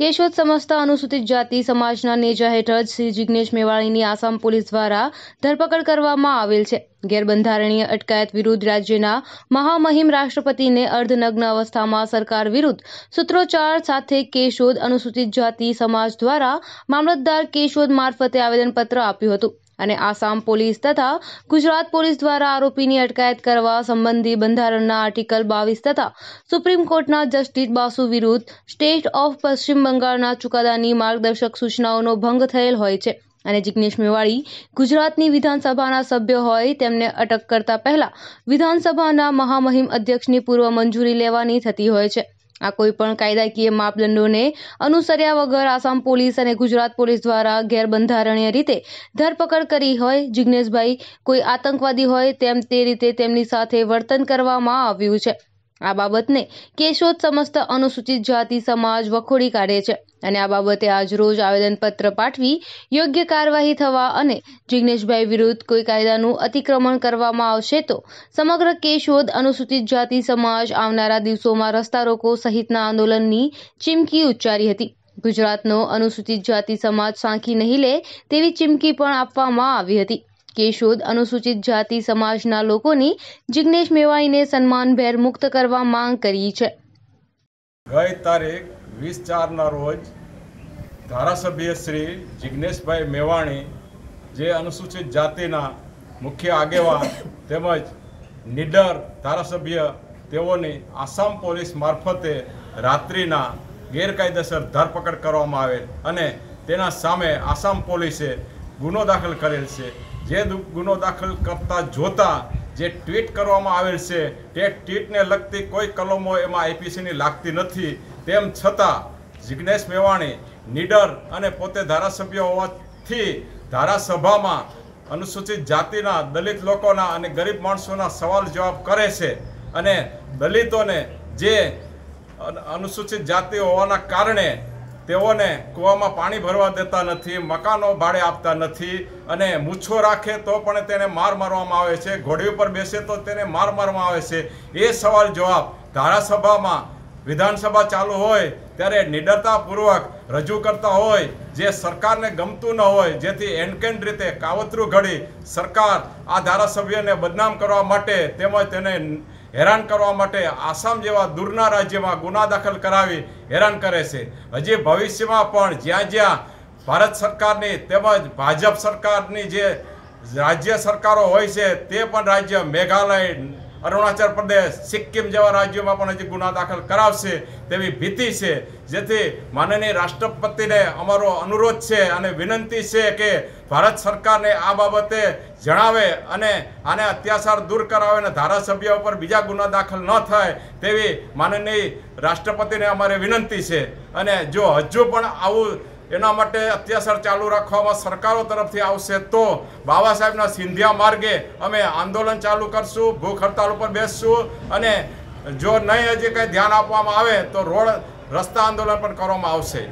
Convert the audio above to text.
કેશોદ સમસ્તા અનુસૂચિત જાતિ સમાજના નેજા હેઠળ શ્રી જિજ્ઞેશ મેવાણીની આસામ પોલીસ દ્વારા ધરપકડ કરવામાં આવેલ છે ગેરબંધારણીય અટકાયત વિરુદ્ધ રાજ્યના મહામહિમ રાષ્ટ્રપતિને અર્ધનગ્ન અવસ્થામાં સરકાર વિરુદ્ધ સૂત્રોચ્ચાર સાથે કેશોદ અનુસૂચિત જાતિ સમાજ દ્વારા મામલતદાર કેશોદ મારફતે આવેદનપત્ર આપ્યું હતું અને આસામ પોલીસ તથા ગુજરાત પોલીસ દ્વારા આરોપીની અટકાયત કરવા સંબંધી બંધારણના આર્ટિકલ બાવીસ તથા સુપ્રીમ કોર્ટના જસ્ટિસ બાસુ વિરુદ્ધ સ્ટેટ ઓફ પશ્ચિમ બંગાળના ચુકાદાની માર્ગદર્શક સૂચનાઓનો ભંગ થયેલ હોય છે અને જિજ્ઞેશ મેવાડી ગુજરાતની વિધાનસભાના સભ્ય હોય તેમને અટક કરતા પહેલા વિધાનસભાના મહામહિમ અધ્યક્ષની પૂર્વ મંજૂરી લેવાની થતી હોય છે આ કોઈપણ કાયદાકીય માપદંડોને અનુસર્યા વગર આસામ પોલીસ અને ગુજરાત પોલીસ દ્વારા ગેરબંધારણીય રીતે ધરપકડ કરી હોય જિજ્ઞેશભાઈ કોઈ આતંકવાદી હોય તેમ તે રીતે તેમની સાથે વર્તન કરવામાં આવ્યું છે આ બાબતને કેશોદ સમસ્ત અનુસૂચિત જાતિ સમાજ વખોડી કાઢે છે અને આ બાબતે આજરોજ આવેદનપત્ર પાઠવી યોગ્ય કાર્યવાહી થવા અને જિગ્નેશભાઈ વિરુદ્ધ કોઈ કાયદાનું અતિક્રમણ કરવામાં આવશે તો સમગ્ર કેશોદ અનુસૂચિત જાતિ સમાજ આવનારા દિવસોમાં રસ્તા રોકો સહિતના આંદોલનની ચીમકી ઉચ્ચારી હતી ગુજરાતનો અનુસૂચિત જાતિ સમાજ સાંખી નહીં લે તેવી ચીમકી પણ આપવામાં આવી હતી કેશોદ અનુસૂચિત જાતિ સમાજના લોકોની જિગ્નેશ મેવાણીને સન્માનભેર મુક્ત કરવા માંગ કરી છે ગઈ તારીખ વીસ ચારના રોજ ધારાસભ્ય શ્રી જિજ્ઞેશભાઈ મેવાણી જે અનુસૂચિત જાતિના મુખ્ય આગેવાન તેમજ નીડર ધારાસભ્ય તેઓની આસામ પોલીસ મારફતે રાત્રિના ગેરકાયદેસર ધરપકડ કરવામાં આવેલ અને તેના સામે આસામ પોલીસે ગુનો દાખલ કરેલ છે જે ગુનો દાખલ કરતા જોતા જે ટ્વીટ કરવામાં આવેલ છે તે ટ્વીટને લગતી કોઈ કલમો એમાં આઈપીસીની લાગતી નથી તેમ છતાં જિજ્ઞેશ મેવાણી નીડર અને પોતે ધારાસભ્ય હોવાથી ધારાસભામાં અનુસૂચિત જાતિના દલિત લોકોના અને ગરીબ માણસોના સવાલ જવાબ કરે છે અને દલિતોને જે અનુસૂચિત જાતિ હોવાના કારણે તેઓને કૂવામાં પાણી ભરવા દેતા નથી મકાનો ભાડે આપતા નથી અને મૂછો રાખે તો પણ તેને માર મારવામાં આવે છે ઘોડી ઉપર બેસે તો તેને માર મારવામાં આવે છે એ સવાલ જવાબ ધારાસભામાં વિધાનસભા ચાલુ હોય ત્યારે નિડરતાપૂર્વક રજૂ કરતા હોય જે સરકારને ગમતું ન હોય જેથી એનકેન્ડ રીતે કાવતરું ઘડી સરકાર આ ધારાસભ્યને બદનામ કરવા માટે તેમજ તેને હેરાન કરવા માટે આસામ જેવા દૂરના રાજ્યમાં ગુના દાખલ કરાવી હેરાન કરે છે હજી ભવિષ્યમાં પણ જ્યાં જ્યાં ભારત સરકારની તેમજ ભાજપ સરકારની જે રાજ્ય સરકારો હોય છે તે પણ રાજ્ય મેઘાલય અરુણાચલ પ્રદેશ સિક્કિમ જેવા રાજ્યોમાં પણ હજી ગુના દાખલ કરાવશે તેવી ભીતિ છે જેથી માનનીય રાષ્ટ્રપતિને અમારો અનુરોધ છે અને વિનંતી છે કે ભારત સરકારને આ બાબતે જણાવે અને આને અત્યાચાર દૂર કરાવે અને ધારાસભ્ય ઉપર બીજા ગુના દાખલ ન થાય તેવી માનનીય રાષ્ટ્રપતિને અમારે વિનંતી છે અને જો હજુ પણ આવું એના માટે અત્યાચાર ચાલુ રાખવામાં સરકારો તરફથી આવશે તો બાબા સાહેબના સિંધિયા માર્ગે અમે આંદોલન ચાલુ કરશું ભૂખ હડતાલ ઉપર બેસશું અને જો નહીં હજી કંઈ ધ્યાન આપવામાં આવે તો રોડ રસ્તા આંદોલન પણ કરવામાં આવશે